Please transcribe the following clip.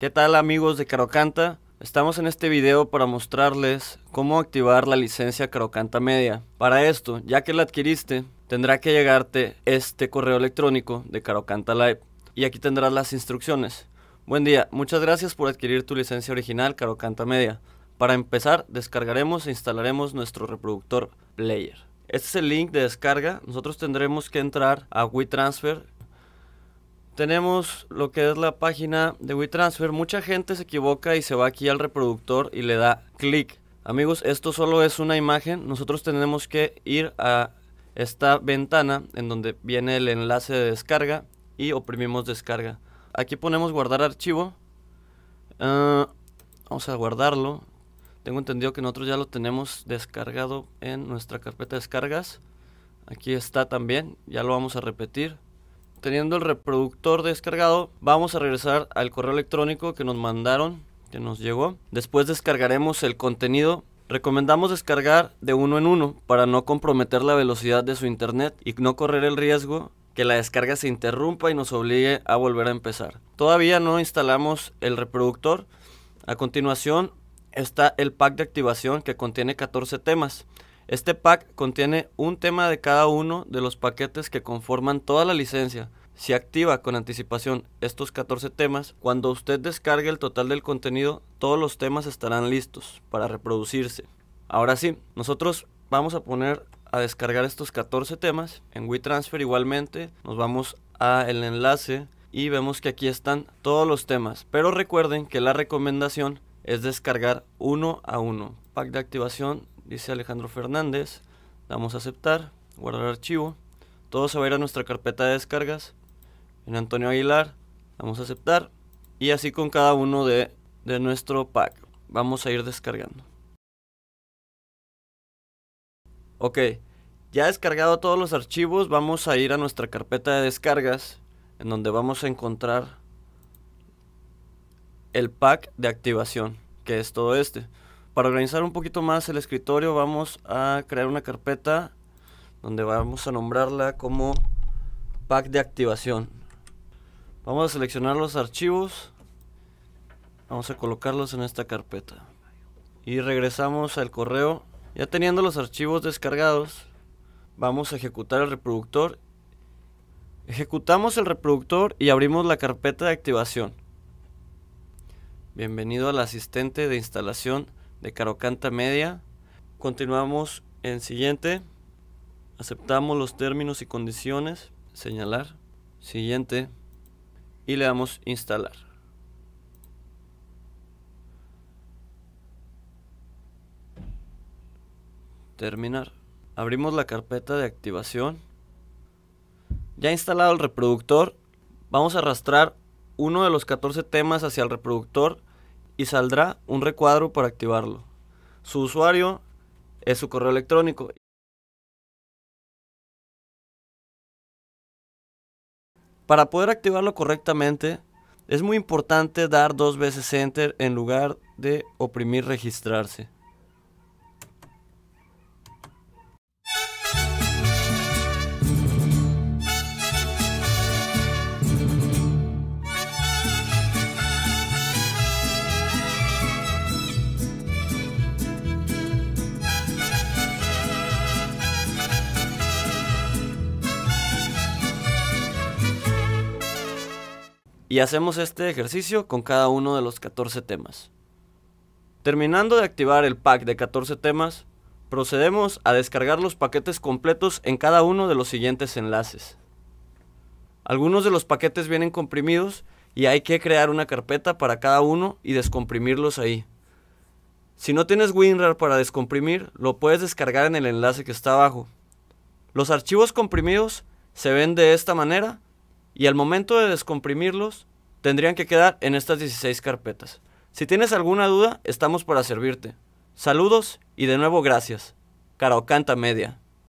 ¿Qué tal amigos de Carocanta? Estamos en este video para mostrarles cómo activar la licencia Carocanta Media. Para esto, ya que la adquiriste, tendrá que llegarte este correo electrónico de Carocanta Live y aquí tendrás las instrucciones. Buen día, muchas gracias por adquirir tu licencia original Carocanta Media. Para empezar, descargaremos e instalaremos nuestro reproductor Player. Este es el link de descarga. Nosotros tendremos que entrar a WeTransfer tenemos lo que es la página de WeTransfer. Mucha gente se equivoca y se va aquí al reproductor y le da clic. Amigos, esto solo es una imagen. Nosotros tenemos que ir a esta ventana en donde viene el enlace de descarga y oprimimos descarga. Aquí ponemos guardar archivo. Ah, vamos a guardarlo. Tengo entendido que nosotros ya lo tenemos descargado en nuestra carpeta de descargas. Aquí está también. Ya lo vamos a repetir teniendo el reproductor descargado, vamos a regresar al correo electrónico que nos mandaron, que nos llegó. Después descargaremos el contenido. Recomendamos descargar de uno en uno para no comprometer la velocidad de su internet y no correr el riesgo que la descarga se interrumpa y nos obligue a volver a empezar. Todavía no instalamos el reproductor. A continuación está el pack de activación que contiene 14 temas. Este pack contiene un tema de cada uno de los paquetes que conforman toda la licencia. Si activa con anticipación estos 14 temas, cuando usted descargue el total del contenido, todos los temas estarán listos para reproducirse. Ahora sí, nosotros vamos a poner a descargar estos 14 temas. En WeTransfer igualmente nos vamos a el enlace y vemos que aquí están todos los temas. Pero recuerden que la recomendación es descargar uno a uno. Pack de activación, dice Alejandro Fernández. Damos a aceptar, guardar archivo. Todo se va a ir a nuestra carpeta de descargas en Antonio Aguilar, vamos a aceptar y así con cada uno de, de nuestro pack. Vamos a ir descargando. Ok, ya descargado todos los archivos, vamos a ir a nuestra carpeta de descargas en donde vamos a encontrar el pack de activación, que es todo este. Para organizar un poquito más el escritorio vamos a crear una carpeta donde vamos a nombrarla como pack de activación. Vamos a seleccionar los archivos. Vamos a colocarlos en esta carpeta. Y regresamos al correo. Ya teniendo los archivos descargados, vamos a ejecutar el reproductor. Ejecutamos el reproductor y abrimos la carpeta de activación. Bienvenido al asistente de instalación de Carocanta Media. Continuamos en siguiente. Aceptamos los términos y condiciones. Señalar. Siguiente y le damos instalar. Terminar. Abrimos la carpeta de activación. Ya instalado el reproductor, vamos a arrastrar uno de los 14 temas hacia el reproductor y saldrá un recuadro para activarlo. Su usuario es su correo electrónico Para poder activarlo correctamente, es muy importante dar dos veces Enter en lugar de oprimir registrarse. y hacemos este ejercicio con cada uno de los 14 temas. Terminando de activar el pack de 14 temas, procedemos a descargar los paquetes completos en cada uno de los siguientes enlaces. Algunos de los paquetes vienen comprimidos y hay que crear una carpeta para cada uno y descomprimirlos ahí. Si no tienes WinRAR para descomprimir, lo puedes descargar en el enlace que está abajo. Los archivos comprimidos se ven de esta manera y al momento de descomprimirlos tendrían que quedar en estas 16 carpetas. Si tienes alguna duda, estamos para servirte. Saludos y de nuevo gracias. Caraocanta Media.